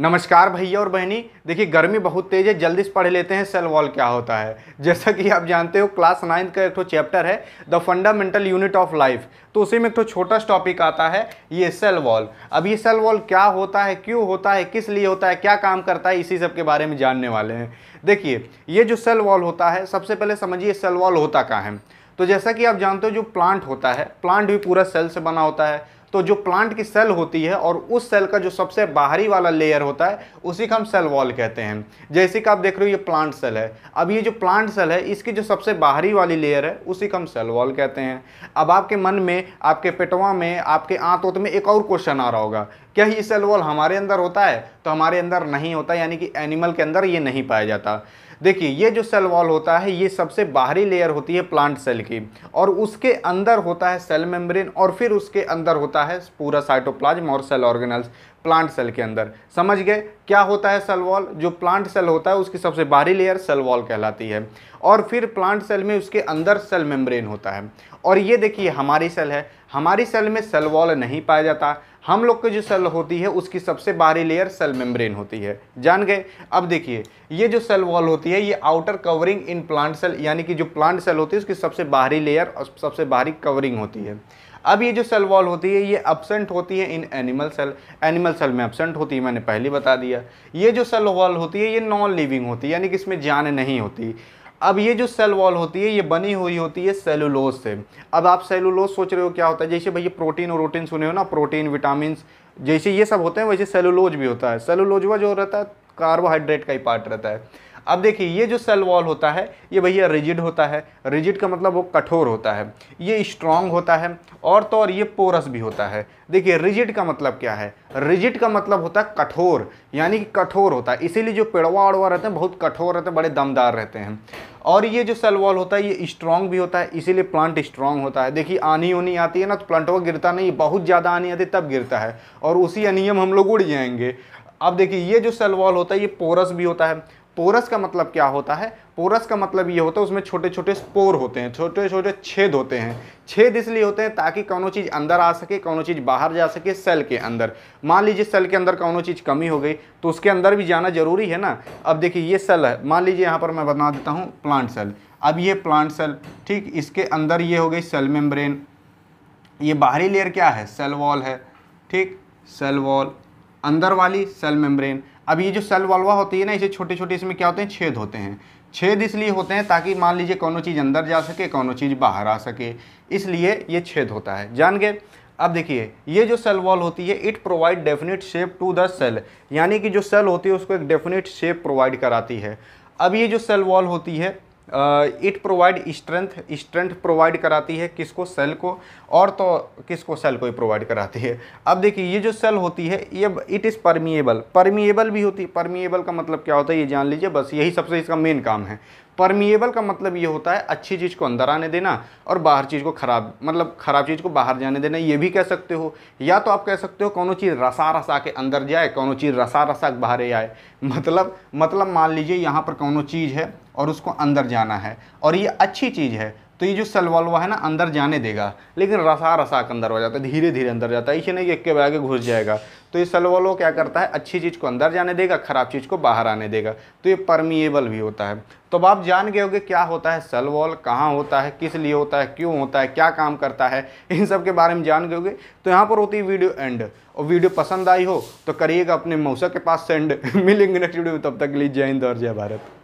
नमस्कार भैया और बहनी देखिए गर्मी बहुत तेज़ है जल्दी से पढ़ लेते हैं सेल वॉल क्या होता है जैसा कि आप जानते हो क्लास नाइन्थ का एक तो चैप्टर है the fundamental unit of life तो उसी में एक तो छोटा टॉपिक आता है ये सेल वॉल अब ये सेल वॉल क्या होता है क्यों होता है किस लिए होता है क्या काम करता है इसी सब के बारे में जानने वाले हैं देखिए ये जो सेल वॉल होता है सबसे पहले समझिए सेल वॉल होता कहाँ है तो जैसा कि आप जानते हो जो प्लांट होता है प्लांट भी पूरा सेल से बना होता है तो जो प्लांट की सेल होती है और उस सेल का जो सबसे बाहरी वाला लेयर होता है उसी का हम सेल वॉल कहते हैं जैसे कि आप देख रहे हो ये प्लांट सेल है अब ये जो प्लांट सेल है इसकी जो सबसे बाहरी वाली लेयर है उसी का हम सेल वॉल कहते हैं अब आपके मन में आपके पेटवा में आपके आँत में एक और क्वेश्चन आ रहा होगा क्या ही सेल वॉल हमारे अंदर होता है तो हमारे अंदर नहीं होता यानी कि एनिमल के अंदर ये नहीं पाया जाता देखिए ये जो सेल वॉल होता है ये सबसे बाहरी लेयर होती है प्लांट सेल की और उसके अंदर होता है सेल मेम्ब्रेन और फिर उसके अंदर होता है पूरा साइटोप्लाज्म और सेल ऑर्गेनल्स प्लांट सेल के अंदर समझ गए क्या होता है सेल वॉल जो प्लांट सेल होता है उसकी सबसे बाहरी लेयर सेल वॉल कहलाती है और फिर प्लांट सेल में उसके अंदर सेल मेम्ब्रेन होता है और ये देखिए हमारी सेल है हमारी सेल में सेल वॉल नहीं पाया जाता हम लोग की जो सेल होती है उसकी सबसे बाहरी लेयर सेल मेम्ब्रेन होती है जान गए अब देखिए ये जो सेल वॉल होती है ये outer covering in plant cell यानी कि जो प्लांट सेल होती है उसकी सबसे बाहरी लेयर और सबसे बाहरी कवरिंग होती है अब ये जो सेल वॉल होती है ये एबसेंट होती है in animal cell animal cell में एबसेंट होती है मैंने पहले बता दिया ये जो सेल वॉल होती है ये नॉन लिविंग होती है यानी कि इसमें जान नहीं होती अब ये जो सेल वॉल होती है ये बनी हुई होती है सेलुलोज से अब आप सेलुलोज सोच रहे हो क्या होता है जैसे भैया प्रोटीन और रोटीन सुने हो ना प्रोटीन विटामिन जैसे ये सब होते हैं वैसे सेलुलोज भी होता है सेलुलोज वह जो रहता है कार्बोहाइड्रेट का ही पार्ट रहता है अब देखिए ये जो सेल वॉल होता है ये भैया रिजिड होता है रिजिड का मतलब वो कठोर होता है ये स्ट्रांग होता है और तो और ये पोरस भी होता है देखिए रिजिड का मतलब क्या है रिजिड का मतलब होता है कठोर यानी कि कठोर होता है इसीलिए जो पेड़वा उड़वा रहते हैं बहुत कठोर रहते हैं बड़े दमदार रहते हैं और ये जो सेल वॉल होता है ये स्ट्रांग भी होता है इसीलिए प्लांट स्ट्रांग होता है देखिए आनी उनी आती है ना तो प्लांट को गिरता नहीं बहुत ज़्यादा आनी आती तब गिरता है और उसी अनियम हम लोग उड़ जाएंगे अब देखिए ये जो सेल वॉल होता है ये पोरस भी होता है पोरस का मतलब क्या होता है पोरस का मतलब ये होता है उसमें छोटे छोटे स्पोर होते हैं छोटे छोटे छेद होते हैं छेद इसलिए होते हैं ताकि कौनों चीज़ अंदर आ सके कोनो चीज़ बाहर जा सके सेल के अंदर मान लीजिए सेल के अंदर कौनों चीज़ कमी हो गई तो उसके अंदर भी जाना जरूरी है ना अब देखिए ये सेल है मान लीजिए यहाँ पर मैं बना देता हूँ प्लांट सेल अब ये प्लांट सेल ठीक इसके अंदर ये हो गई सेल मेम्ब्रेन ये बाहरी लेयर क्या है सेल वॉल है ठीक सेल वॉल अंदर वाली सेल मेम्ब्रेन अब ये जो सेल वॉल्वा होती है ना इसे छोटे छोटे इसमें क्या होते हैं छेद होते हैं छेद इसलिए होते हैं ताकि मान लीजिए कोनो चीज़ अंदर जा सके कोनो चीज़ बाहर आ सके इसलिए ये छेद होता है जान गए अब देखिए ये जो सेल वॉल होती है it provide definite shape to the cell यानी कि जो सेल होती है उसको एक डेफिनेट शेप प्रोवाइड कराती है अब ये जो सेल वॉल होती है it provide strength strength provide कराती है किसको सेल को और तो किसको सेल को ही प्रोवाइड कराती है अब देखिए ये जो सेल होती है ये इट इज़ परमिएबल परमिएबल भी होती है परमिएबल का मतलब क्या होता है ये जान लीजिए बस यही सबसे इसका मेन काम है परमिएबल का मतलब ये होता है अच्छी चीज़ को अंदर आने देना और बाहर चीज़ को ख़राब मतलब ख़राब चीज़ को बाहर जाने देना ये भी कह सकते हो या तो आप कह सकते हो कौनों चीज़ रसा रसा के अंदर जाए कौन चीज़ रसा रसा बाहर आए मतलब मतलब मान लीजिए यहाँ पर कौनों चीज़ है और उसको अंदर जाना है और ये अच्छी चीज़ है तो ये जो सलवलवा है ना अंदर जाने देगा लेकिन रसा रसा अंदर हो जाता है धीरे धीरे अंदर जाता है इसे नहीं एक इक्के आगे घुस जाएगा तो ये वो क्या करता है अच्छी चीज़ को अंदर जाने देगा ख़राब चीज़ को बाहर आने देगा तो ये परमिएबल भी होता है तो अब आप जान गए होगे क्या होता है सलवाल कहाँ होता है किस लिए होता है क्यों होता है क्या काम करता है इन सब के बारे में जान गए होगे तो यहाँ पर होती है वीडियो एंड और वीडियो पसंद आई हो तो करिएगा अपने मौसा के पास सेंड मिलेंगे नेक्स्ट वीडियो में तब तक लीजिए जय हिंद और जय भारत